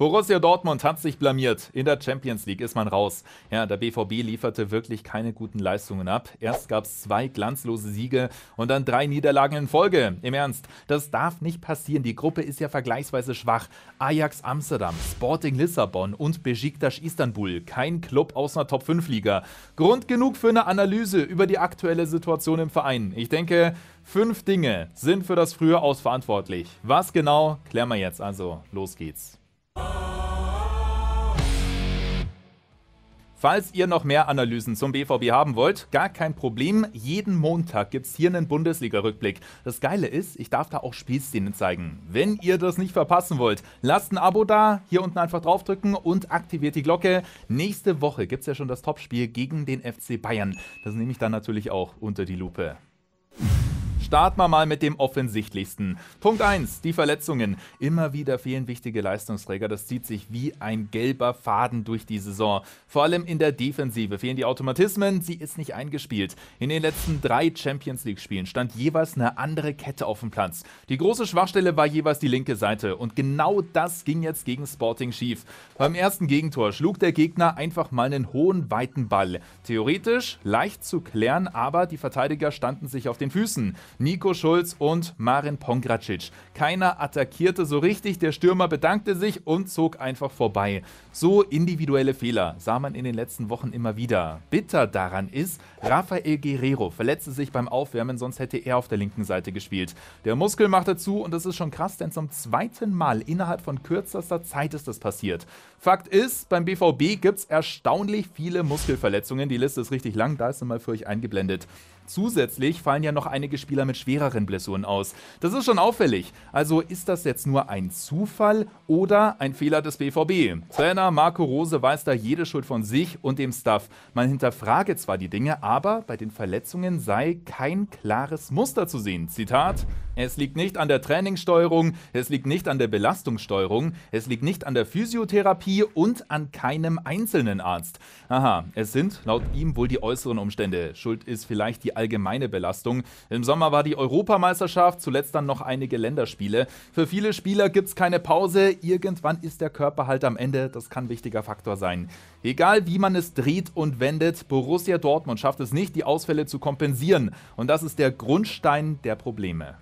Borussia Dortmund hat sich blamiert. In der Champions League ist man raus. Ja, der BVB lieferte wirklich keine guten Leistungen ab. Erst gab es zwei glanzlose Siege und dann drei Niederlagen in Folge. Im Ernst, das darf nicht passieren. Die Gruppe ist ja vergleichsweise schwach. Ajax Amsterdam, Sporting Lissabon und Besiktas Istanbul. Kein Club aus einer Top-5-Liga. Grund genug für eine Analyse über die aktuelle Situation im Verein. Ich denke, fünf Dinge sind für das Frühe aus verantwortlich. Was genau, klären wir jetzt also. Los geht's. Falls ihr noch mehr Analysen zum BVB haben wollt, gar kein Problem. Jeden Montag gibt es hier einen Bundesliga-Rückblick. Das Geile ist, ich darf da auch Spielszenen zeigen. Wenn ihr das nicht verpassen wollt, lasst ein Abo da, hier unten einfach draufdrücken und aktiviert die Glocke. Nächste Woche gibt es ja schon das Topspiel gegen den FC Bayern. Das nehme ich dann natürlich auch unter die Lupe. Starten wir mal mit dem offensichtlichsten. Punkt 1, die Verletzungen. Immer wieder fehlen wichtige Leistungsträger. Das zieht sich wie ein gelber Faden durch die Saison. Vor allem in der Defensive fehlen die Automatismen. Sie ist nicht eingespielt. In den letzten drei Champions League-Spielen stand jeweils eine andere Kette auf dem Platz. Die große Schwachstelle war jeweils die linke Seite. Und genau das ging jetzt gegen Sporting schief. Beim ersten Gegentor schlug der Gegner einfach mal einen hohen, weiten Ball. Theoretisch leicht zu klären, aber die Verteidiger standen sich auf den Füßen. Nico Schulz und Marin Pongracic. Keiner attackierte so richtig, der Stürmer bedankte sich und zog einfach vorbei. So individuelle Fehler sah man in den letzten Wochen immer wieder. Bitter daran ist, Rafael Guerrero verletzte sich beim Aufwärmen, sonst hätte er auf der linken Seite gespielt. Der Muskel machte zu und das ist schon krass, denn zum zweiten Mal innerhalb von kürzester Zeit ist das passiert. Fakt ist, beim BVB gibt es erstaunlich viele Muskelverletzungen. Die Liste ist richtig lang, da ist sie mal für euch eingeblendet. Zusätzlich fallen ja noch einige Spieler mit schwereren Blessuren aus. Das ist schon auffällig. Also ist das jetzt nur ein Zufall oder ein Fehler des BVB? Trainer Marco Rose weiß da jede Schuld von sich und dem Staff. Man hinterfrage zwar die Dinge, aber bei den Verletzungen sei kein klares Muster zu sehen. Zitat: Es liegt nicht an der Trainingssteuerung, es liegt nicht an der Belastungssteuerung, es liegt nicht an der Physiotherapie und an keinem einzelnen Arzt. Aha, es sind laut ihm wohl die äußeren Umstände. Schuld ist vielleicht die allgemeine Belastung. Im Sommer war die Europameisterschaft, zuletzt dann noch einige Länderspiele. Für viele Spieler gibt es keine Pause. Irgendwann ist der Körper halt am Ende. Das kann ein wichtiger Faktor sein. Egal wie man es dreht und wendet, Borussia Dortmund schafft es nicht, die Ausfälle zu kompensieren. Und das ist der Grundstein der Probleme.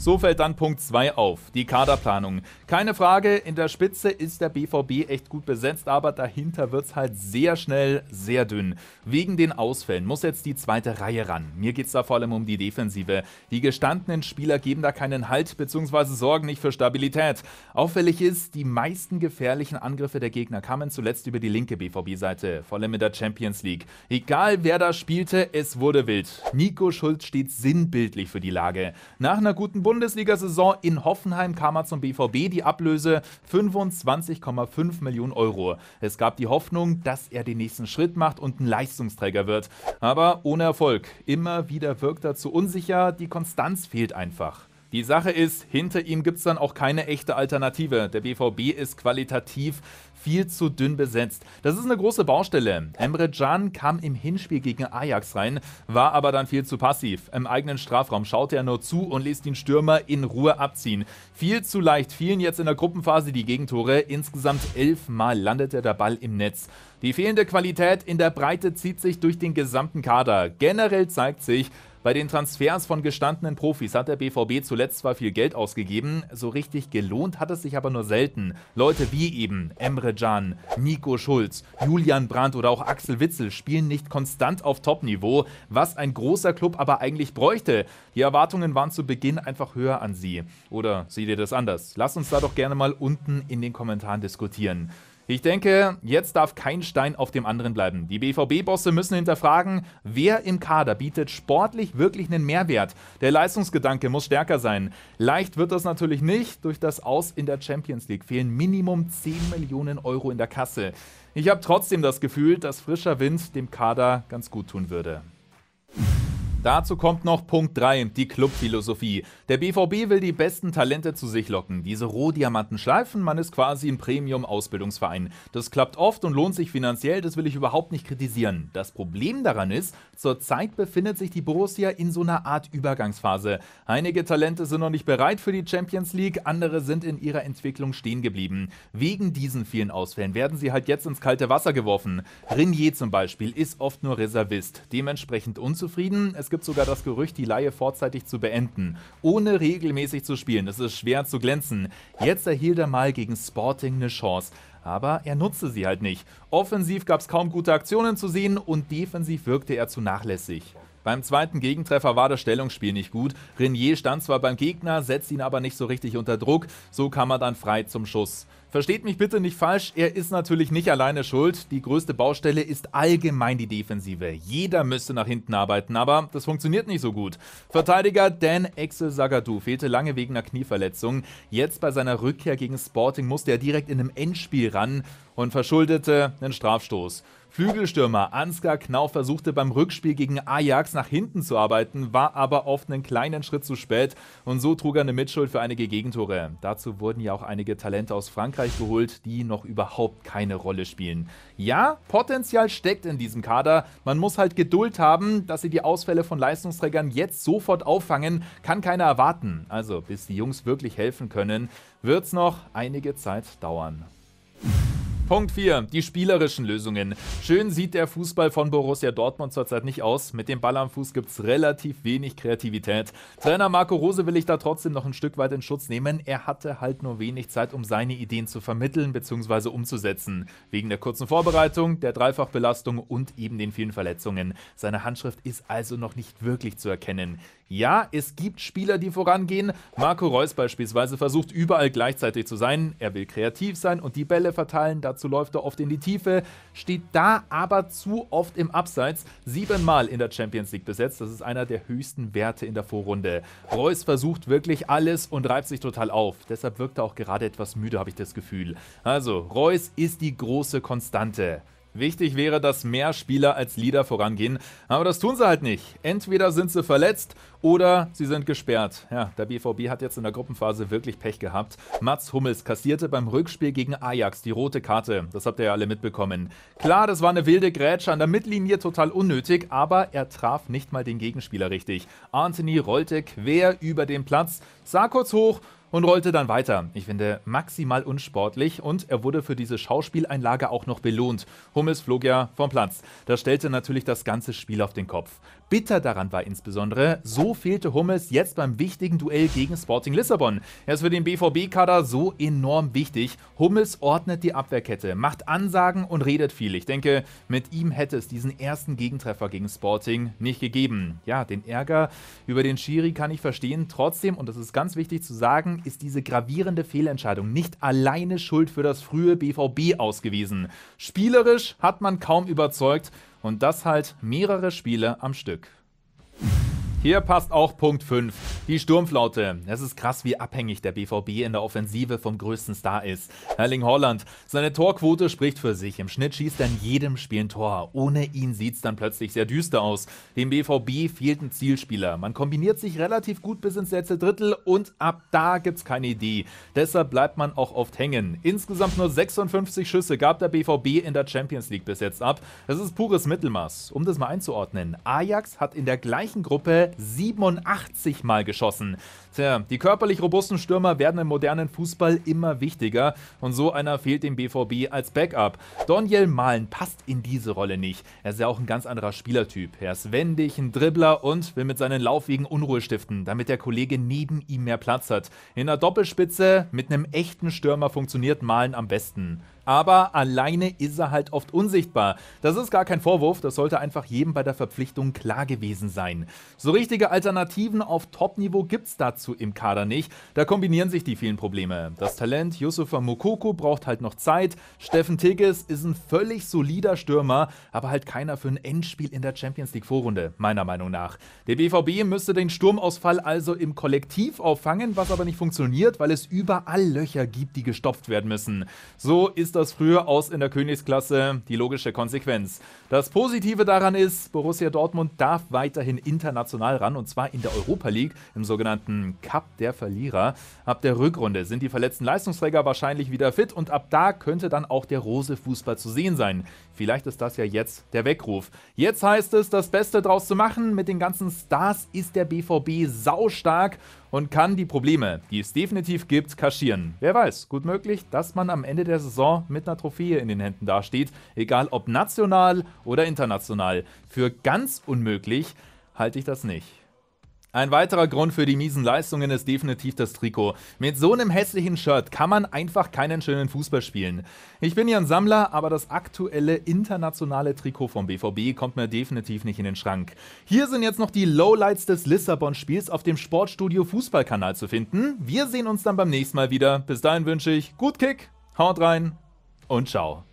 So fällt dann Punkt 2 auf, die Kaderplanung. Keine Frage, in der Spitze ist der BVB echt gut besetzt, aber dahinter wird es halt sehr schnell sehr dünn. Wegen den Ausfällen muss jetzt die zweite Reihe ran. Mir geht es da vor allem um die Defensive. Die gestandenen Spieler geben da keinen Halt bzw. sorgen nicht für Stabilität. Auffällig ist, die meisten gefährlichen Angriffe der Gegner kamen zuletzt über die linke BVB-Seite, vor allem in der Champions League. Egal wer da spielte, es wurde wild. Nico Schulz steht sinnbildlich für die Lage. Nach einer guten Bundesliga-Saison in Hoffenheim kam er zum BVB, die Ablöse 25,5 Millionen Euro. Es gab die Hoffnung, dass er den nächsten Schritt macht und ein Leistungsträger wird. Aber ohne Erfolg. Immer wieder wirkt er zu unsicher, die Konstanz fehlt einfach. Die Sache ist, hinter ihm gibt es dann auch keine echte Alternative. Der BVB ist qualitativ viel zu dünn besetzt. Das ist eine große Baustelle. Emre Can kam im Hinspiel gegen Ajax rein, war aber dann viel zu passiv. Im eigenen Strafraum schaute er nur zu und ließ den Stürmer in Ruhe abziehen. Viel zu leicht fielen jetzt in der Gruppenphase die Gegentore. Insgesamt elfmal landete der Ball im Netz. Die fehlende Qualität in der Breite zieht sich durch den gesamten Kader. Generell zeigt sich, bei den Transfers von gestandenen Profis hat der BVB zuletzt zwar viel Geld ausgegeben, so richtig gelohnt hat es sich aber nur selten. Leute wie eben Emre Can, Nico Schulz, Julian Brandt oder auch Axel Witzel spielen nicht konstant auf Topniveau, was ein großer Club aber eigentlich bräuchte. Die Erwartungen waren zu Beginn einfach höher an sie. Oder seht ihr das anders? Lasst uns da doch gerne mal unten in den Kommentaren diskutieren. Ich denke, jetzt darf kein Stein auf dem anderen bleiben. Die BVB-Bosse müssen hinterfragen, wer im Kader bietet sportlich wirklich einen Mehrwert. Der Leistungsgedanke muss stärker sein. Leicht wird das natürlich nicht. Durch das Aus in der Champions League fehlen Minimum 10 Millionen Euro in der Kasse. Ich habe trotzdem das Gefühl, dass frischer Wind dem Kader ganz gut tun würde. Dazu kommt noch Punkt 3, die Clubphilosophie. Der BVB will die besten Talente zu sich locken. Diese Rohdiamanten schleifen, man ist quasi ein Premium-Ausbildungsverein. Das klappt oft und lohnt sich finanziell, das will ich überhaupt nicht kritisieren. Das Problem daran ist, zurzeit befindet sich die Borussia in so einer Art Übergangsphase. Einige Talente sind noch nicht bereit für die Champions League, andere sind in ihrer Entwicklung stehen geblieben. Wegen diesen vielen Ausfällen werden sie halt jetzt ins kalte Wasser geworfen. Renier zum Beispiel ist oft nur Reservist, dementsprechend unzufrieden. Es gibt gibt sogar das Gerücht, die Laie vorzeitig zu beenden. Ohne regelmäßig zu spielen, das ist schwer zu glänzen. Jetzt erhielt er mal gegen Sporting eine Chance. Aber er nutzte sie halt nicht. Offensiv gab es kaum gute Aktionen zu sehen und defensiv wirkte er zu nachlässig. Beim zweiten Gegentreffer war das Stellungsspiel nicht gut. Renier stand zwar beim Gegner, setzte ihn aber nicht so richtig unter Druck. So kam er dann frei zum Schuss. Versteht mich bitte nicht falsch, er ist natürlich nicht alleine schuld. Die größte Baustelle ist allgemein die Defensive. Jeder müsste nach hinten arbeiten, aber das funktioniert nicht so gut. Verteidiger Dan Axel Sagadou fehlte lange wegen einer Knieverletzung. Jetzt bei seiner Rückkehr gegen Sporting musste er direkt in einem Endspiel ran und verschuldete einen Strafstoß. Flügelstürmer Ansgar Knau versuchte beim Rückspiel gegen Ajax nach hinten zu arbeiten, war aber oft einen kleinen Schritt zu spät und so trug er eine Mitschuld für einige Gegentore. Dazu wurden ja auch einige Talente aus Frankreich geholt, die noch überhaupt keine Rolle spielen. Ja, Potenzial steckt in diesem Kader. Man muss halt Geduld haben, dass sie die Ausfälle von Leistungsträgern jetzt sofort auffangen, kann keiner erwarten. Also, bis die Jungs wirklich helfen können, wird's noch einige Zeit dauern. Punkt 4. Die spielerischen Lösungen. Schön sieht der Fußball von Borussia Dortmund zurzeit nicht aus. Mit dem Ball am Fuß gibt es relativ wenig Kreativität. Trainer Marco Rose will ich da trotzdem noch ein Stück weit in Schutz nehmen. Er hatte halt nur wenig Zeit, um seine Ideen zu vermitteln bzw. umzusetzen. Wegen der kurzen Vorbereitung, der Dreifachbelastung und eben den vielen Verletzungen. Seine Handschrift ist also noch nicht wirklich zu erkennen. Ja, es gibt Spieler, die vorangehen. Marco Reus beispielsweise versucht überall gleichzeitig zu sein. Er will kreativ sein und die Bälle verteilen. Dazu läuft er oft in die Tiefe, steht da aber zu oft im Abseits. Siebenmal in der Champions League besetzt. Das ist einer der höchsten Werte in der Vorrunde. Reus versucht wirklich alles und reibt sich total auf. Deshalb wirkt er auch gerade etwas müde, habe ich das Gefühl. Also, Reus ist die große Konstante. Wichtig wäre, dass mehr Spieler als Leader vorangehen, aber das tun sie halt nicht. Entweder sind sie verletzt oder sie sind gesperrt. Ja, der BVB hat jetzt in der Gruppenphase wirklich Pech gehabt. Mats Hummels kassierte beim Rückspiel gegen Ajax die rote Karte. Das habt ihr ja alle mitbekommen. Klar, das war eine wilde Grätsche an der Mittellinie, total unnötig, aber er traf nicht mal den Gegenspieler richtig. Anthony rollte quer über den Platz, sah kurz hoch und rollte dann weiter. Ich finde maximal unsportlich und er wurde für diese Schauspieleinlage auch noch belohnt. Hummels flog ja vom Platz. Das stellte natürlich das ganze Spiel auf den Kopf. Bitter daran war insbesondere, so fehlte Hummels jetzt beim wichtigen Duell gegen Sporting Lissabon. Er ist für den BVB-Kader so enorm wichtig. Hummels ordnet die Abwehrkette, macht Ansagen und redet viel. Ich denke, mit ihm hätte es diesen ersten Gegentreffer gegen Sporting nicht gegeben. Ja, den Ärger über den Schiri kann ich verstehen. Trotzdem, und das ist ganz wichtig zu sagen, ist diese gravierende Fehlentscheidung nicht alleine Schuld für das frühe BVB ausgewiesen. Spielerisch hat man kaum überzeugt und das halt mehrere Spiele am Stück. Hier passt auch Punkt 5. Die Sturmflaute. Es ist krass, wie abhängig der BVB in der Offensive vom größten Star ist. Erling Holland. Seine Torquote spricht für sich. Im Schnitt schießt er in jedem Spiel ein Tor. Ohne ihn sieht es dann plötzlich sehr düster aus. Dem BVB fehlt ein Zielspieler. Man kombiniert sich relativ gut bis ins letzte Drittel und ab da gibt es keine Idee. Deshalb bleibt man auch oft hängen. Insgesamt nur 56 Schüsse gab der BVB in der Champions League bis jetzt ab. Das ist pures Mittelmaß. Um das mal einzuordnen. Ajax hat in der gleichen Gruppe 87 Mal geschossen. Tja, die körperlich robusten Stürmer werden im modernen Fußball immer wichtiger und so einer fehlt dem BVB als Backup. Daniel Mahlen passt in diese Rolle nicht. Er ist ja auch ein ganz anderer Spielertyp. Er ist wendig, ein Dribbler und will mit seinen Laufwegen Unruhe stiften, damit der Kollege neben ihm mehr Platz hat. In der Doppelspitze mit einem echten Stürmer funktioniert Mahlen am besten aber alleine ist er halt oft unsichtbar. Das ist gar kein Vorwurf, das sollte einfach jedem bei der Verpflichtung klar gewesen sein. So richtige Alternativen auf Top-Niveau gibt's dazu im Kader nicht, da kombinieren sich die vielen Probleme. Das Talent Yusufa Mokoko braucht halt noch Zeit, Steffen Tigges ist ein völlig solider Stürmer, aber halt keiner für ein Endspiel in der Champions League Vorrunde, meiner Meinung nach. Der BVB müsste den Sturmausfall also im Kollektiv auffangen, was aber nicht funktioniert, weil es überall Löcher gibt, die gestopft werden müssen. So ist das frühe Aus in der Königsklasse die logische Konsequenz. Das Positive daran ist, Borussia Dortmund darf weiterhin international ran und zwar in der Europa League, im sogenannten Cup der Verlierer. Ab der Rückrunde sind die verletzten Leistungsträger wahrscheinlich wieder fit und ab da könnte dann auch der Rose Fußball zu sehen sein. Vielleicht ist das ja jetzt der Weckruf. Jetzt heißt es, das Beste draus zu machen. Mit den ganzen Stars ist der BVB saustark und kann die Probleme, die es definitiv gibt, kaschieren. Wer weiß, gut möglich, dass man am Ende der Saison mit einer Trophäe in den Händen dasteht, egal ob national oder international. Für ganz unmöglich halte ich das nicht. Ein weiterer Grund für die miesen Leistungen ist definitiv das Trikot. Mit so einem hässlichen Shirt kann man einfach keinen schönen Fußball spielen. Ich bin ja ein Sammler, aber das aktuelle internationale Trikot vom BVB kommt mir definitiv nicht in den Schrank. Hier sind jetzt noch die Lowlights des Lissabon-Spiels auf dem Sportstudio Fußballkanal zu finden. Wir sehen uns dann beim nächsten Mal wieder. Bis dahin wünsche ich gut Kick, haut rein und ciao.